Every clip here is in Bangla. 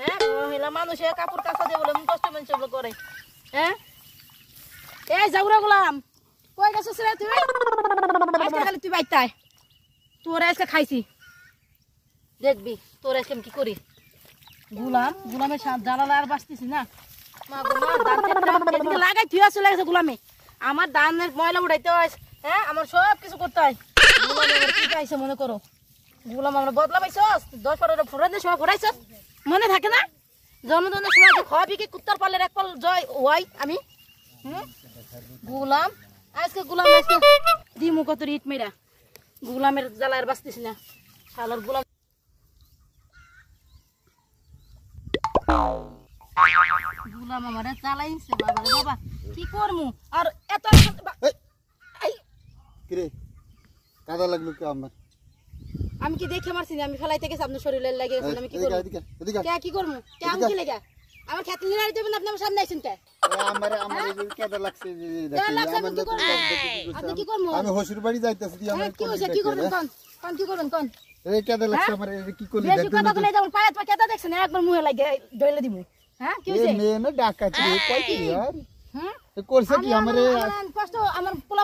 হ্যাঁ মহিলা মানুষে কাপড় কাঁচা দিয়ে বলে কষ্ট মানুষ করে হ্যাঁ এই যাবরা গোলাম কই খাইছি দেখবি তোর কি করি না লাগাই তুই আসলে গুলামে আমার দানের ময়লা উঠাইতে হ্যাঁ আমার সব কিছু করতে হয় মনে করো গুলাম আমরা বদলা পাইছ দশ বারোটা ফুরাই মনে থাকে না জন্মদিনের সময় যে খাওয়াবি কি কুত্তার পালের এক পাল জয় ওয়াই আমি গুলাম আজকে গুলাম আজকে দিমু কত ইট মেরা গুলামের জ্বালায় বাঁচতিস না শালার গুলাম গুলাম আমারে চালাইছে বাবা বাবা কি করমু আর এত কাদা লাগলো কি আমার আমি কি দেখে মারছি আমি ফেলাইতে গেছি আপনার শরীরের লাগে আমি কি করবো কে কি করবো কে আমি কি লেগে আমার খেতে নিয়ে আড়িতে সামনে আইছেন কে কেদা আমার একবার হ্যাঁ, কি কি আর হ্যাঁ আমার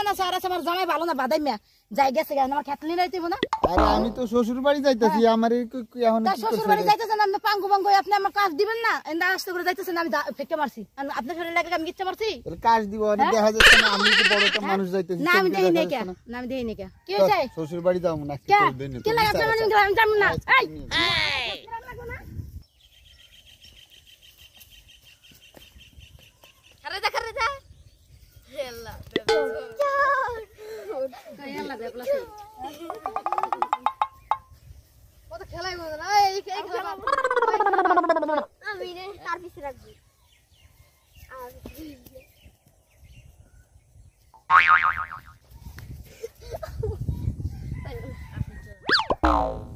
জামাই ভালো না বাদাই মিয়া যাই গেছে আমার খেতলি আমি তো শ্বশুর বাড়ি যাইতেছি হ্যাঁ। আমার শ্বশুর বাড়ি পাঙ্গু আপনি কাজ দিবেন না আমি মারছি আপনার শরীর কাজ দিব হ্যাঁ? হ্যাঁ? মানুষ বাড়ি যাও লাগে Oh.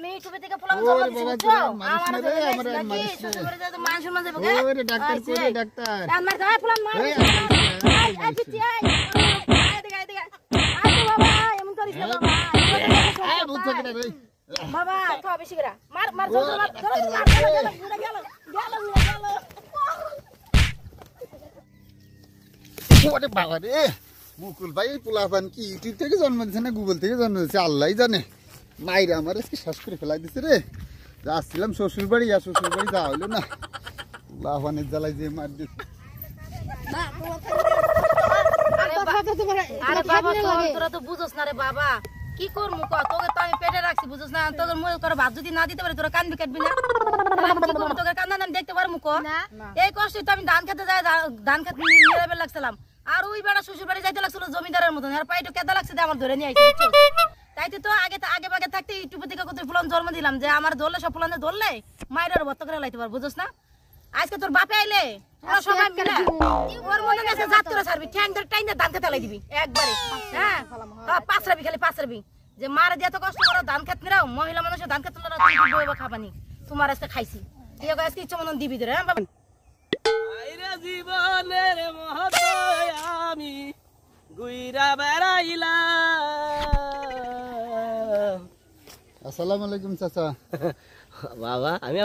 আমি ইউটিউবে থেকে ফলো করতে বুঝছো আমার রে আমার নাকি শ্বশুর করে তো আমার মার বাবা রে মার মার মার মার মুকুল ভাই পোলাপান কি ইউটিউব থেকে জন্ম দিয়েছে না গুগল থেকে জন্ম দিয়েছে আল্লাহই জানে মাইরে আমার আজকে শেষ করে ফেলাই দিছে রে যাচ্ছিলাম শ্বশুর বাড়ি আর শ্বশুর বাড়ি যা হইলো না লাভানের জ্বালায় যে মার দিছে তোকে ভাত যদি না দিতে তোরা তোকে কান্দা দেখতে এই আমি ধান খেতে যাই ধান খেতে আর ওই বাড়ি যাইতে লাগছিল জমিদারের মতন আর পাইটু কেদা লাগছে আমার ধরে নিয়ে তাইতে তো আগে আগে আগে থাকতে ইউটিউব থেকে কত ফুলন জন্ম দিলাম যে আমার ধরলে সব ফুলন ধরলে মায়ের ভর্ত করে লাইতে পারবো বুঝোস না আজকে তোর বাপে আইলে মনে টাইন দিবি খালি হ্যাঁ? যে ধান খেত মহিলা ধান খেত তোমার আজকে দিবি হ্যাঁ, জীবনের আমি গুইরা বেড়াইলা ইউটিউব থেকে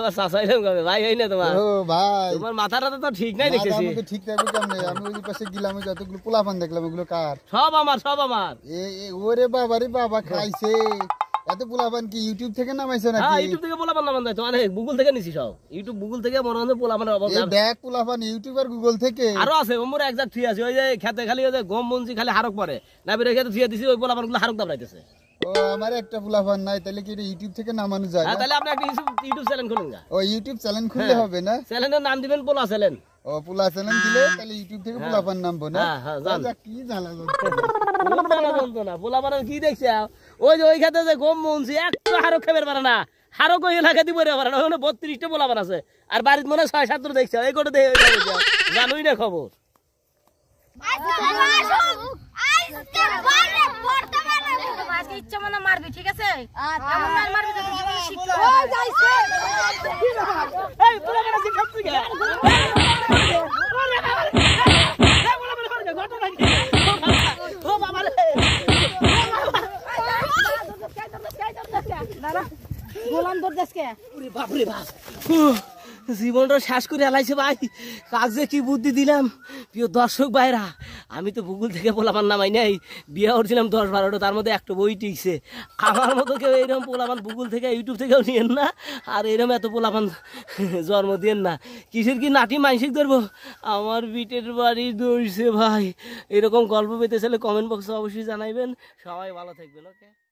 নামাইছো নাকি হ্যাঁ, ইউটিউব থেকে পোলাপান নামান যায় তো অনেক গুগল থেকে নিছি সব ইউটিউব গুগল থেকে মনে হয় পোলাপানের দেখ পোলাপান ইউটিউব আর গুগল থেকে আরো আছে ওমর একজাক্ট ঠিক আছে ওই যে খেতে খালি যে গম মঞ্জি খালি হারক পরে না বেরে খেতে থিয়া দিছি ওই গুলো হারক দাবড়াইতেছে আমার একটা ফুলাফান নাই তাহলে কি ইউটিউব থেকে নামানো যায় হ্যাঁ তাহলে আপনি একটা ইউটিউব চ্যানেল খুলুন ও ইউটিউব চ্যানেল খুললে হ্যাঁ। হবে না চ্যানেলের নাম দিবেন পোলা চ্যানেল ও পোলা চ্যানেল দিলে হ্যাঁ। তাহলে ইউটিউব থেকে পোলাফান হ্যাঁ। নামবো না হ্যাঁ হ্যাঁ আচ্ছা, কি না পোলাফান কি দেখছে ওই যে ওই খাতে যে গম মনছি একটা হারো খেবের পারে না হারো কই এলাকা দিব পারে না ওখানে বত্রিশটা পোলাফান আছে আর বাড়িতে মনে ছয় সাতটা দেখছে এই কোটা দেখে জানোই না খবর ইচ্ছা মনে মারবি ঠিক আছে এমন আচ্ছা। মার মারবি হ্যাঁ, শিক্ষা ও যাইছে বাপরে বাপ জীবনটা শ্বাস করে এলাইছে ভাই কাজে কি বুদ্ধি দিলাম প্রিয় দর্শক ভাইরা আমি তো ভূগোল থেকে পোলামান নামাই নাই বিয়ে করছিলাম দশ বারোটা তার মধ্যে একটা বই টিকছে আমার মতো কেউ এইরকম পোলামান গুগল থেকে ইউটিউব থেকেও নিয়েন না আর এরকম এত পোলামান জন্ম দিয়েন না কিসের কি নাটি মানসিক ধরবো আমার বিটের বাড়ি দইছে ভাই এরকম গল্প পেতে চাইলে কমেন্ট বক্সে অবশ্যই জানাইবেন সবাই ভালো থাকবেন ওকে